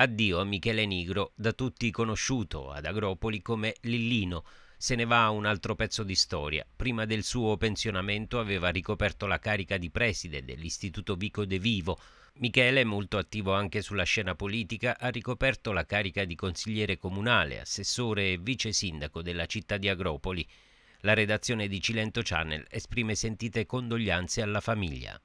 Addio a Michele Nigro, da tutti conosciuto ad Agropoli come Lillino. Se ne va un altro pezzo di storia. Prima del suo pensionamento aveva ricoperto la carica di preside dell'Istituto Vico De Vivo. Michele, molto attivo anche sulla scena politica, ha ricoperto la carica di consigliere comunale, assessore e vice sindaco della città di Agropoli. La redazione di Cilento Channel esprime sentite condoglianze alla famiglia.